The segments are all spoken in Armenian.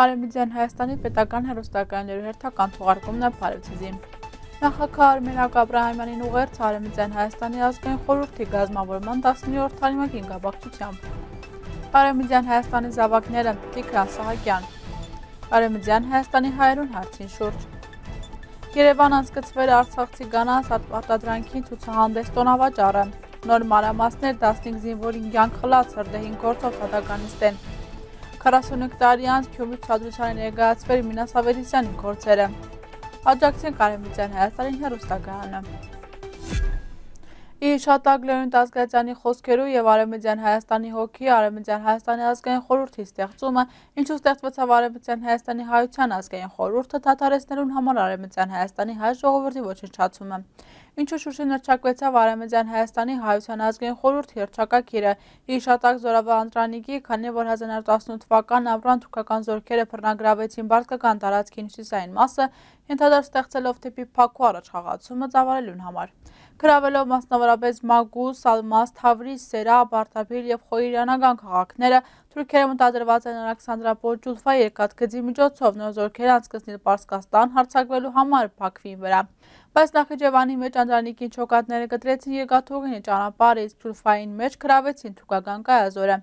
Արևմտյան Հայաստանի պետական հերոստականների հերթական թողարկումն է Փարիցիզի։ Նախագահ Արմենակ Աբրահամյանին ուղերձ Արևմտյան Հայաստանի ազգային խորհրդի գազմավորման 17-րդ թարմակին գաբակցությամբ։ Արևմտյան Հայաստանի զավակները Տիգրան Սահակյան։ Արևմտյան Հայաստանի հայրուն հարցին շուրջ։ Երևան անցկացվել Արցախցի գանաց արտադրանքի ցուցահանդես տոնավաճառը։ Նոր մանրամասներ 15 զինվորին կյանք խլած հրդեհին գործով հատականիստ են։ 45 տարի անց Գյումրու ցածրության ներկայացվել Մինաս Ավետիսյանի գործերը։ Աջակցեն Կարեմիցյան Հայաստանի հեռուստագահանը։ Իշատակ Լևոն Տազգացյանի խոսքերով եւ Արևմտյան Հայաստանի հոգի Արևմտյան Հայաստանի ազգային խորհրդի ստեղծումը, ինչու ստեղծվեցավ Արևմտյան Հայաստանի հայության ազգային խորհուրդը, թաթարեցնելուն համար Արևմտյան Հայաստանի հայ ժողովրդի ոչնչացումը ինչը շուշենրճակվեցավ Արեմեդյան Հայաստանի Հայության ազգային խորուրդ հիրջակակիրը։ Իշատակ զորավանդրանիկի, քանի որ 1918 թվական ամռան թուրքական զորքերը բռնագրավեցին բարձկական տարածքի հյուսիսային մասը, ենթադար ստեղծելով դեպի Փաքու առաջխաղացումը ծավալելուն համար։ Գրավելով մասնավորապես Մագու, Սալմաս, Թավրի, Սերա, Բարթաբիլ եւ Խոյիրանական քաղաքները, թուրքերը մտադրված են Ալեքսանդրապոլ Ջուլֆա երկաթգծի միջոցով նոր զորքեր անցկացնել Պարսկաստան հարցակվելու համար Բաքվի վրա։ Բայց Նախիջևանի մեջ անդրանիկի չոկատները կտրեցին երկաթողին ճանապարհը, իսկ ճուլֆային մեջ գրավեցին թուրքական կայազորը։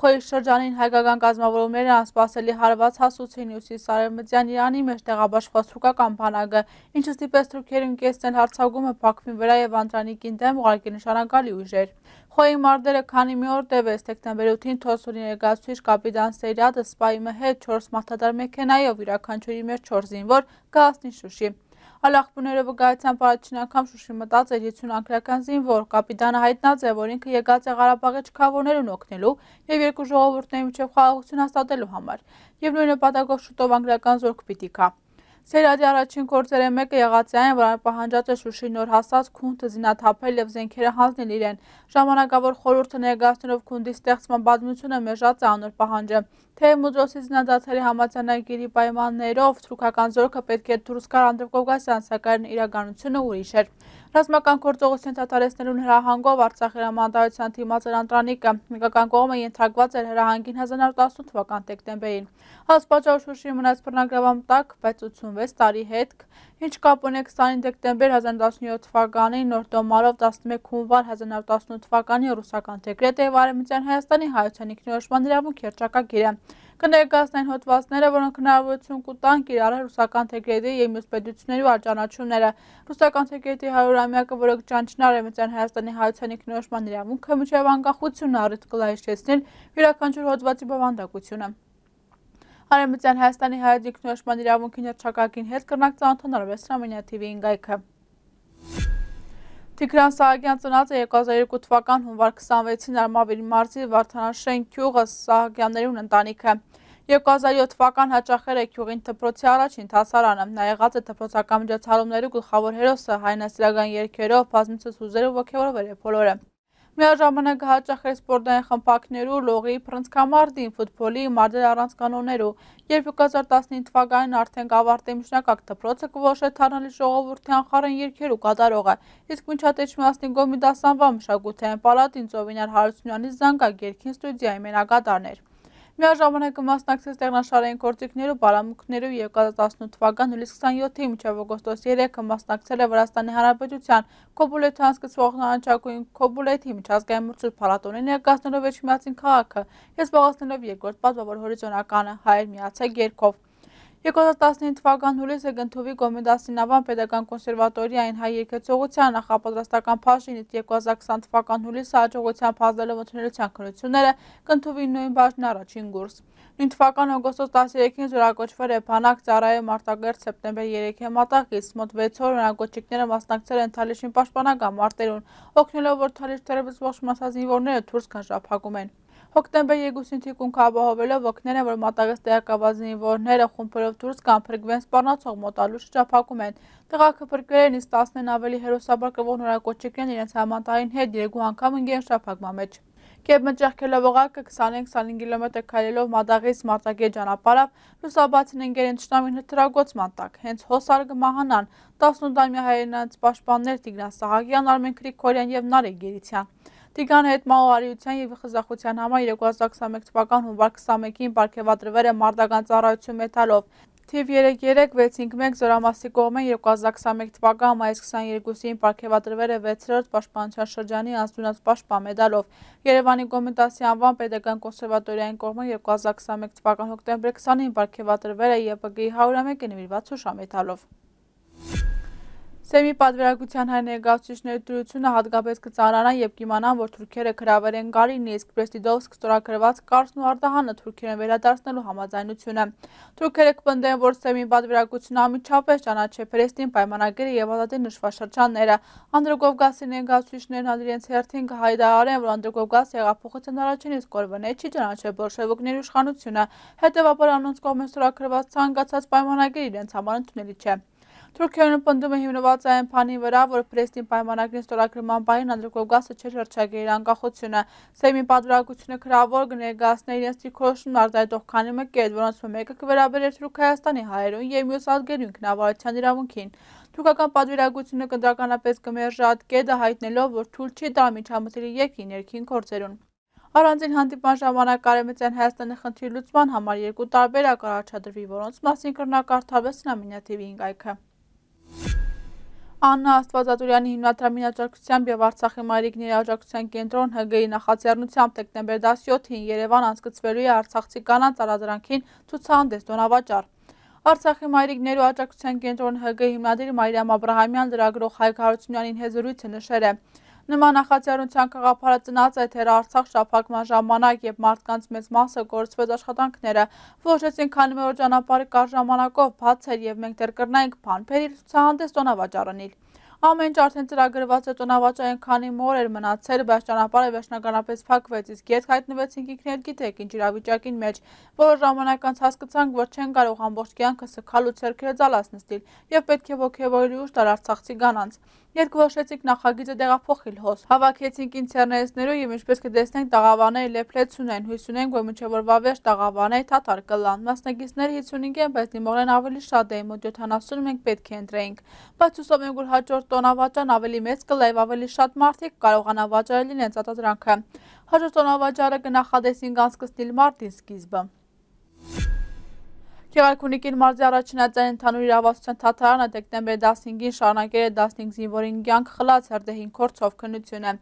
Խոյի շրջանին հայկական կազմավորումները անսպասելի հարված հասուցին ուսիս Սարևմտյան Իրանի մեջ տեղաբաշխված թուրքական բանակը, ինչը ստիպես թուրքերուն կեսնել հարցագումը Բաքվին վրա եւ Անտրանիկին դեմ ուղարկի նշանակալի ուժեր։ Խոյի մարտերը քանի մի օր տևեց դեկտեմբեր 8-ին Թոսուրի ներկայացուցիչ կապիտան Սեյրադը սպայմը հետ 4 մարդատար մեքենայով յուրաքանչյուրի մեջ 4 զինվոր գահացնի Շուշի։ Ալախպուները վկայության պատճնական շուշի մտած էր 50 անգլական զինվոր, կապիտանը հայտնած է, որ ինքը եկած է Հարապաղի չքավորներուն օգնելու և երկու ժողովորդների միջև խաղաղություն հաստատելու համար։ Եվ նույն նպատակով շուտով անգլական զորք պիտի կա։ Սերադի առաջին գործերը մեկը եղացիային, որը պահանջած է Շուշի նոր հասած քունթը զինաթափել եւ զենքերը հանձնել իրեն։ Ժամանակավոր խորհուրդը ներկայացնելով քունդի ստեղծման բազմությունը մեջած է անոր պահանջը։ Թե մուդրոսի զինադատարի համացանակերի պայմաններով թուրքական զորքը պետք է դուրս գար Անդրեյ Կովգասյան, սակայն իրականությունը ուրիշ էր։ Ռազմական գործողություն դադարեցնելուն հրահանգով Արցախի հրամանատարության թիմածեր Անտրանիկը մեկական կողմը ենթարկված էր հրահանգին 1918 թվական դեկտեմբերին։ Հասպաճար Շուշի մնաց բռնագրավամ տակ, բայց 80 16 տարի հետք, ինչ կապ ունեք 20 դեկտեմբեր 1917 թվականի նոր դոմարով 11 հունվար 1918 թվականի ռուսական դեկրետը եւ Արևմտյան Հայաստանի հայության ինքնորոշման իրավունք երջակագիրը։ Կներկայացնեն հոդվածները, որոնք հնարավորություն կուտան կիրառել ռուսական դեկրետի եւ մյուս պետությունների վարճանաչումները։ Ռուսական դեկրետի 100-ամյակը, որը ճանչն Արևմտյան Հայաստանի հայության ինքնորոշման իրավունքը, միջև անկախությունը առիթ կլա հիշեցնել յուրաքանչյուր հոդվածի բովանդակությունը։ Հանրամիության Հայաստանի հայոց ինքնորոշման իրավունքի ներչակակին հետ կրնակ ծանոթանալ Վեսրամինյա TV-ին գայքը։ Տիգրան Սահակյան ծնած է 2002 թվական հունվար 26-ին Արմավիր մարզի Վարդանաշեն քյուղը Սահակյաններուն ընտանիքը։ 2007 թվական հաճախել է քյուղին դպրոցի առաջին հասարանը։ Նա եղած է դպրոցական միջոցառումների գլխավոր հերոսը հայնասիրական երկերով, բազմիցս հուզերով ոգևորվել է բոլորը։ Միաժամանակ հաճախ է սպորտային խմբակներու, լողի, պրնցքամարդին, ֆուտբոլի, մարդեր առանց կանոներու, երբ 2015 թվականին արդեն գավարտի միջնակակ դպրոցը կվոշե թարնալի ժողովրդի անխարեն երկերու կատարողը, իսկ մինչատեչ միասնի գոմի դասանվա մշակութային պալատին ծովինար հարությունյանի զանգակ երկին ստուդիայի մենակատարներ։ Միաժամանակ մասնակցեց տեղնաշարային գործիքներու, բարամուքներու և 2018 թվական հուլիս 27-ի մինչև օգոստոս 3-ը մասնակցել է Վրաստանի Հանրապետության Կոբուլեթի անցկացվող նահանջակույն Կոբուլեթի միջազգային մրցույթ փառատոնին ներկայացնելով Էջմիածին քաղաքը, ես բաղացնելով երկրորդ պատվավոր հորիզոնականը հայր միացեք երկով։ 2015 թվական հուլիսը Գնթովի Գոմեդասինավան Պետական կոնսերվատորիային հայ երկեցողության նախապատրաստական փաշին 2020 թվական հուլիսը հաջողությամբ հազդելով ընդունելության քննությունները Գնթովի նույն բաժնի առաջին գործ։ Նույն թվական օգոստոս 13-ին զորակոչվել է Փանակ ծառայե Մարտակերտ սեպտեմբեր 3-ի մատակից մոտ 6 օր օրակոչիկները մասնակցել են Թալիշին պաշտպանական մարտերուն, օգնելով որ Թալիշ թերևս ողջ մասած զինվորները դուրս քաշափակում են։ Հոկտեմբեր 2-ին թիկուն կապահովելով ոգները, որ մատաղեստեյակավազնի որները խումբերով դուրս կամ պրգվեն սպարնացող մոտալու շճապակում են։ Տեղակը պրգվել են, իսկ 10-ն ավելի հերոսաբար կվող նորակոչիքն իրենց համանտային հետ երեկու անգամ ընգեն շապակման մեջ։ Կեպ մճախքելով ողակը 25-25 կիլոմետր քայլելով մադաղից մարտակե ճանապարհով լուսաբացին ընկերեն ճշտամին հտրագոցման տակ։ Հենց հոսար կմահանան 18-ամյա հայրենանց պաշտպաններ Տիգրան Սահակյան, Արմեն Գրիգորյան եւ Նարեկ Գերիցյան։ Տիգան հետ մահարիության և խզախության համար 2021 թվական հունվար 21-ին պարգևատրվել է մարդական ծառայություն մեթալով։ Թիվ 33651 զորամասի կողմեն 2021 թվական մայիս 22-ին պարգևատրվել է 6-րդ պաշտպանության շրջանի անձնունած պաշտպան մեդալով։ Երևանի կողմին 10-ի անվան Պետական կոնսերվատորիային կողմեն 2021 թվական հոկտեմբերի 20-ին պարգևատրվել է ԵՊԿ-ի 101-ը նվիրված հուշամեդալով։ Սեմի պատվերակության հայ ներգաղթիչների դրությունը հատկապես կծանրանան, երբ կիմանան, որ թուրքերը գրավեր են գարին, իսկ Պրեստիդովսկ ստորագրված կարծն ու արդահանը թուրքերեն վերադարձնելու համաձայնությունը։ Թուրքերը կպնդեն, որ Սեմի պատվերակությունը ամիջապես ճանաչե Պրեստին պայմանագիրը եւ ազատի նշվաշրջանները։ Անդրոգովգասի ներգաղթիչներն իրենց հերթին կհայտարարեն, որ Անդրոգովգաս հեղափոխության առաջինից կորվն է չի ճանաչել բոլշևիկների իշխանությունը, հետեւաբար անոնց կողմից ստորագրված ցանկացած պայմանագիր իրենց համար ընդունելի չէ։ Թուրքիայում պնդումը հիմնված է այն փանի վրա, որ Պրեստին պայմանագրի ստորագրման պահին Անդրկովգասը չէր հրճագել անկախությունը։ Սեմի պատվիրակությունը քրավոր կներգացներ իրենց դիրքորոշումն արտահայտող քանի մեկեր, որոնցում մեկը կվերաբերեր Թուրք Հայաստանի հայերուն և մյուս ազգերուն ինքնավարության իրավունքին։ Թուրքական պատվիրակությունը կտրականապես կմերժատկե դա հայտնելով, որ թույլ չի տա միջամտելի երկրի ներքին գործերուն։ Առանձին հանդիպան ժամանակ Կարեմեցյան Հայաստանի խնդրի լուծման համար երկու տարբերակ առաջադրվի, որոնց մասին կրնակարդավեսն ամինյաթիվի ինգայքը։ Աննա Աստվածատուրյանի հիմնադրամի աջակցությամբ եւ Արցախի մայրիկների աջակցության կենտրոն ՀԳ-ի նախաձեռնությամբ դեկտեմբեր 17-ին Երևան անցկացվելու է Արցախցի կանանց արազրանքին ցուցահանդես տոնավաճառ։ Արցախի մայրիկներու աջակցության կենտրոն ՀԳ-ի հիմնադիր Մարիամ Աբրահամյան լրագրող Հայկ Հարությունյանին հեզորույցը նշել է։ Նման նախաձեռնության գաղափարածնած է թեր Արցախ շփակման ժամանակ եւ մարդկանց մեծ մասը գործվեց աշխատանքները, որոշեցին քանի որ ճանապարհը կար ժամանակով բաց էր եւ մենք դեռ կռնայինք փանփերի ցուցահանդես տոնավաճառանիլ։ Ամեն ինչ արդեն ծրագրված է տոնավաճային քանի մոր էր մնացել, բայց ճանապարհը վերջնականապես փակվեց, իսկ երբ հայտնվեցինք ինքնել գիտեք ինչ իրավիճակին մեջ, որը ժամանակ անց հասկացանք, որ չեն կարող ամբողջ կյանքը սքալ ու ցերքերը ձալացնել, եւ պետք է ողքեվորի ուժ տար Արցախցի գանանց։ Երբ գոհշեցինք նախագիծը դեղափոխել հոս, հավաքեցինք ինտերնետներով եւ ինչպես կտեսնենք, տաղավարները լեփլեցուն են, հույս ունենք, որ մինչեւ օրվա վերջ տաղավարները թաթար կլան։ Մասնակիցները 55 են, բայց նիմողեն ավելի շատ էին, մոտ 70 մենք պետք է ընտրեինք։ Բայց հուսով ենք, որ հաջորդ տոնավաճան ավելի մեծ կլա եւ ավելի շատ մարդիկ կարողանա վաճառել իրենց արտադրանքը։ Հաջորդ տոնավաճառը կնախադեսին գանցկստիլ մարտին սկիզբը։ Քեղարքունիքին մարզի առաջնաձայն ընդհանուր իրավասության թաթարանը դեկտեմբերի 15-ին շարունակել է 15 զինվորին կյանք խլած հրդեհին կորցով քննությունը։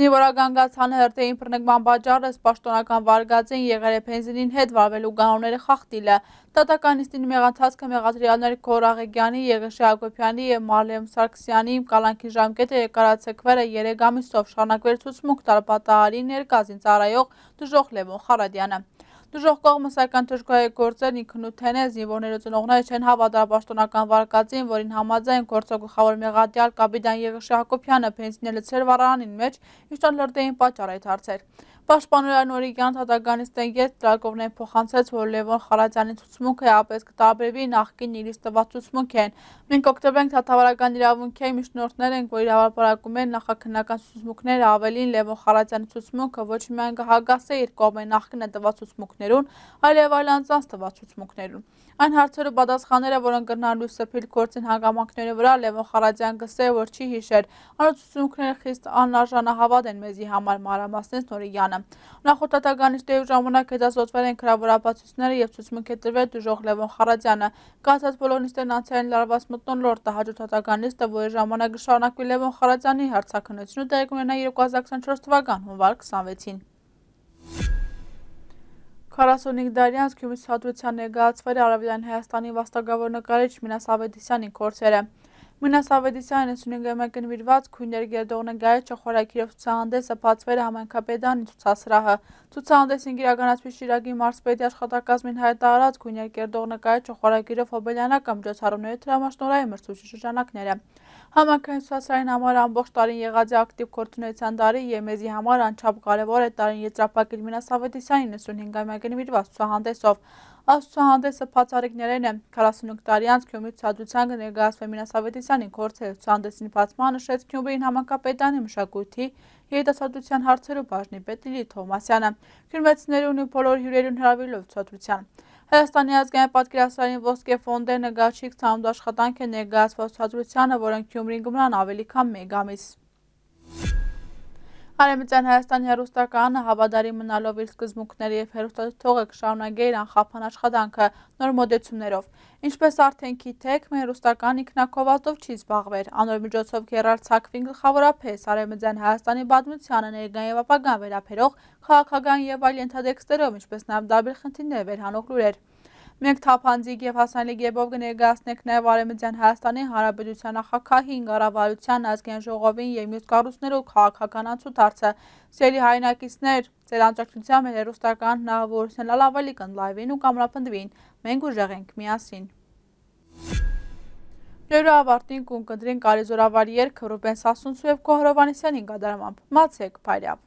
Զինվորագանգացանը հրդեհին բռնկման բաժարը սպաշտոնական վարգածին Եղերեփենզինին հետ վարվելու կանոնները խախտիլը։ Տատականիստին մեղանցածքը մեղադրյալներ Քորաղեգյանի, Եղեշե Հակոբյանի եւ Մարլեմ Սարգսյանի կալանքի ժամկետը երկարացակվել է 3 ամիսով շարունակվել ցուցմունք տարպատահարի ներկայացին ծառայող դժոխ Լևոն Խարադյանը։ Դժող կողմը սական Թուրքիայի գործերն ինքնութեն է, զինվորները ծնողները չեն հավատարապաշտոնական վարկածին, որին համաձայն գործողգլխավոր մեղադյալ կապիտան Եղիշ Հակոբյանը փենսինել ցերվարանին մեջ, ինչտեղ լրդեին պատճառ այդ հարցեր։ Պաշտպանօրյանի անդհատականիստեն յետ Տրակովնեն փոխանցեց, որ Լևոն Խարաձյանի ցուցմունքը ապես կտաբերվի նախկին իրիս տված ցուցմունքեն։ Մենք օգտվենք թաթավարական իրավունքի միջնորդներ ենք, որ իրավապարակում են նախաքննական ցուցմունքները ավելին Լևոն Խարաձյանի ցուցմունքը ոչ միայն կհագասե իր կողմի նախկին տված ցուցմունքներուն, այլև այլ անձանց տված ցուցմունքներուն։ Այն հարցերը պատասխանները, որոնք գտնալու սփիլ գործին հանգամանքների վրա Լևոն Խարաձյան գսել, որ չի հիշեր։ Անցուցումները խիստ անարժանահավատ են մեզի համար մարամասնեց Նորիյանը։ Հայաստանը։ Նախորդատականիստների ժամանակ հետազոտվել են քրավորաբացությունները եւ ցուցմունք է տրվել դժող Լևոն Խարազյանը։ Կասած բոլոր նիստերն անցյալին լարված մտնոլորտը հաջորդատականիստը, որի ժամանակ շարունակվի Լևոն Խարազյանի հարցակնությունը տեղի կունենա 2024 թվական հունվար 26-ին։ 45 դարյան զգյումից հատության ներգահացվել է Արավիլյան Հայաստանի վաստագավոր նկարիչ Մինաս Ավետիսյանի կործերը։ Մինաս Ավետիսյանը 95-ը գնվիրված քույներ գերդողն է գայել չխորակիրով ցուցահանդեսը բացվել համայնքապետանի ցուցասրահը։ Ցուցահանդեսին իրականացվի Շիրակի մարզպետի աշխատակազմին հայտարարած քույներ գերդողն է գայել չխորակիրով հոբելյանակը միջոցառումների դրամաշնորհային մրցույթի շրջանակները։ Համակայն ցուցասրահին համար ամբողջ տարին եղած է ակտիվ գործունեության տարի եւ մեզի համար անչափ կարեւոր է տարին եզրափակել Մինաս Ավետիսյանի 95-ամյա գնվիրված ցուցահանդեսով։ Աստուհանդեսը փացարիկներեն է 45 տարի անց Քյումի ցածուցան ներկայացվել Մինասավետիսյանի գործը ցուցանդեսին բացման նշեց Քյումբեին համակապետանի մշակույթի երիտասարդության հարցերով բաժնի պետ Լիլիթ Թոմասյանը։ Քյումեցիներուն ու բոլոր հյուրերուն հրավիրելով ցուցադրության։ Հայաստանի ազգային պատկերասրահին ոսկե ֆոնդեր նկարչիկ ցանոթ աշխատանք է ներկայացված ցուցադրությանը, որոնք Քյումրին գումարան ավելի քան 1 ամիս։ Արևմտյան Հայաստան հերուստականը հավադարի մնալով իր սկզմունքների և հերուստաթող է կշարունակե իր անխապան աշխատանքը նոր մոդեցումներով։ Ինչպես արդեն գիտեք, մեր հերուստական ինքնակովազդով չի զբաղվեր, անոր միջոցով գերարցակվին գլխավորապես Արևմտյան Հայաստանի բազմությանը ներգան և ապագան վերապերող քաղաքական և այլ ենթադեքստերով, ինչպես նաև դաբիլ խնդիրներ վերհանող լուրեր։ Մենք թափանցիկ եւ հասանելի գեբով կներկայացնենք նաեւ Արեմիջյան Հայաստանի Հանրապետության նախագահին, կառավարության, ազգային ժողովին եւ մյուս կառույցներով քաղաքական անցուդարձը։ Սիրելի հայրենակիցներ, ձեր աջակցությամբ հերոստական հնարավորություն լալ ավելի կնդլայվին ու կամրապնդվին։ Մենք ուժեղ ենք միասին։ Նույնը ավարտին կունկնդրին կարիզորավար երկը Ռուբեն Սասունցու և Կոհրովանիսյանին կադարամամբ։ Մացեք, պայրյավ։